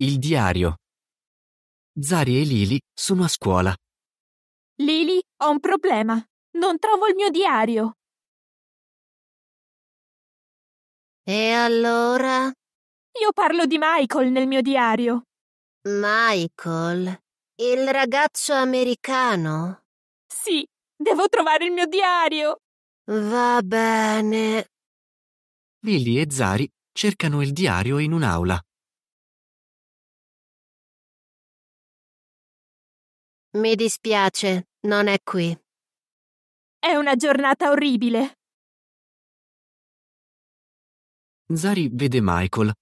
Il diario. Zari e Lili sono a scuola. Lili, ho un problema. Non trovo il mio diario. E allora? Io parlo di Michael nel mio diario. Michael? Il ragazzo americano? Sì, devo trovare il mio diario. Va bene. Lily e Zari cercano il diario in un'aula. Mi dispiace, non è qui. È una giornata orribile. Zari vede Michael.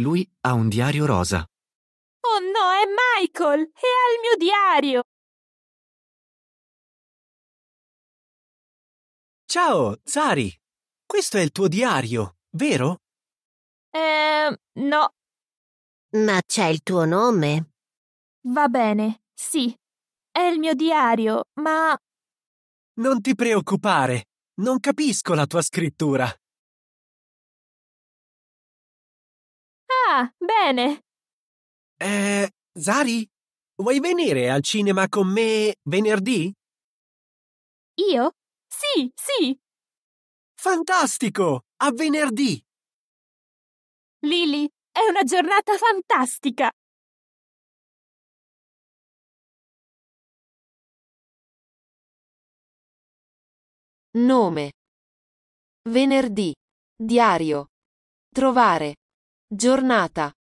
Lui ha un diario rosa. Oh no, è Michael! E ha il mio diario! Ciao, Zari! Questo è il tuo diario, vero? Eh, no. Ma c'è il tuo nome? Va bene, sì. È il mio diario, ma... Non ti preoccupare, non capisco la tua scrittura. Ah, bene. Eh, Zari, vuoi venire al cinema con me venerdì? Io? Sì, sì. Fantastico! A venerdì! Lily, è una giornata fantastica! Nome. Venerdì. Diario. Trovare. Giornata.